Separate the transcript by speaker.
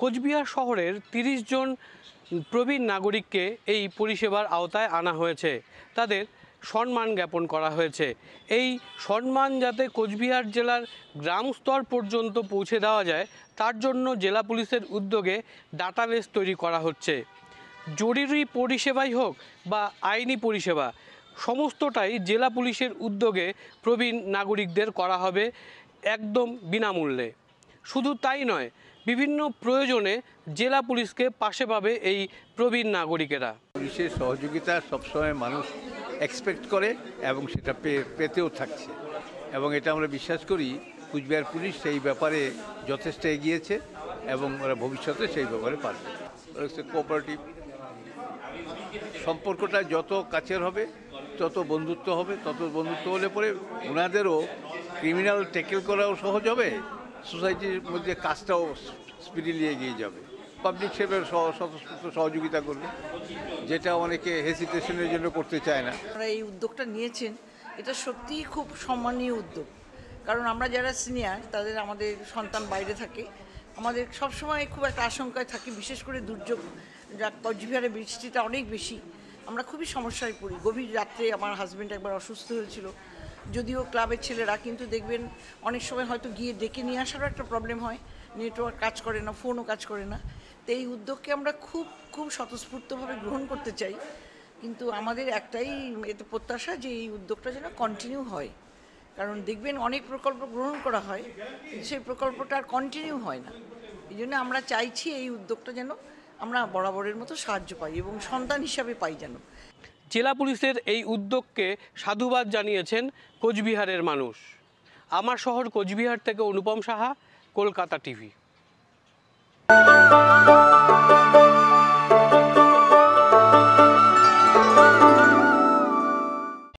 Speaker 1: কোচবিহার শহরের ৩০ জন প্রবীণ নাগরিককে এই পরিষেবার আওতায় আনা হয়েছে তাদের সম্মান জ্ঞাপন করা হয়েছে এই সম্মান যাতে কোচবিহার জেলার গ্রাম স্তর পর্যন্ত পৌঁছে দেওয়া যায় তার জন্য জেলা পুলিশের উদ্যোগে ডাটাবেস তৈরি করা হচ্ছে জরুরি পরিষেবাই হোক বা আইনি পরিষেবা সমস্তটাই জেলা পুলিশের উদ্যোগে প্রবীণ নাগরিকদের করা হবে একদম বিনামূল্যে শুধু তাই নয় বিভিন্ন প্রয়োজনে জেলা পুলিশকে পাশে পাবে এই
Speaker 2: প্রবীণ নাগরিকেরা পুলিশের সহযোগিতা সবসময় মানুষ এক্সপেক্ট করে এবং সেটা পেতেও থাকছে এবং এটা আমরা বিশ্বাস করি কুচবিহার পুলিশ সেই ব্যাপারে যথেষ্ট এগিয়েছে এবং ওরা ভবিষ্যতে সেই ব্যাপারে পারবে কোঅপারেটিভ সম্পর্কটা যত কাছের হবে তত বন্ধুত্ব হবে তত বন্ধুত্ব হলে পরে ওনাদেরও ক্রিমিনাল ট্যাকেল করাও সহজ হবে সোসাইটির মধ্যে কাজটাও স্পিডিলি এগিয়ে যাবে পাবলিক সেবের সহযোগিতা করবে যেটা অনেকে হেসিটেশনের জন্য করতে চায় না
Speaker 3: আপনারা এই উদ্যোগটা নিয়েছেন এটা সত্যিই খুব সম্মানীয় উদ্যোগ কারণ আমরা যারা সিনিয়র তাদের আমাদের সন্তান বাইরে থাকে আমাদের সবসময় খুব একটা আশঙ্কায় থাকি বিশেষ করে দুর্যোগ যা কোচবিহারে বৃষ্টিটা অনেক বেশি আমরা খুবই সমস্যায় পড়ি গভীর রাত্রে আমার হাজব্যান্ড একবার অসুস্থ হয়েছিল যদিও ক্লাবের ছেলেরা কিন্তু দেখবেন অনেক সময় হয়তো গিয়ে ডেকে নিয়ে আসারও একটা প্রবলেম হয় নেটওয়ার্ক কাজ করে না ফোনও কাজ করে না তো এই উদ্যোগকে আমরা খুব খুব স্বতঃস্ফূর্তভাবে গ্রহণ করতে চাই কিন্তু আমাদের একটাই এতে প্রত্যাশা যে এই উদ্যোগটা যেন কন্টিনিউ হয় কারণ দেখবেন অনেক প্রকল্প গ্রহণ করা হয় সেই প্রকল্পটা আর কন্টিনিউ হয় না এই জন্য আমরা চাইছি এই উদ্যোগটা যেন আমরা বরাবরের মতো সাহায্য পাই এবং সন্তান হিসাবে পাই যেন
Speaker 1: জেলা পুলিশের এই উদ্যোগকে সাধুবাদ জানিয়েছেন কোচবিহারের মানুষ আমার শহর কোচবিহার থেকে অনুপম সাহা কলকাতা টিভি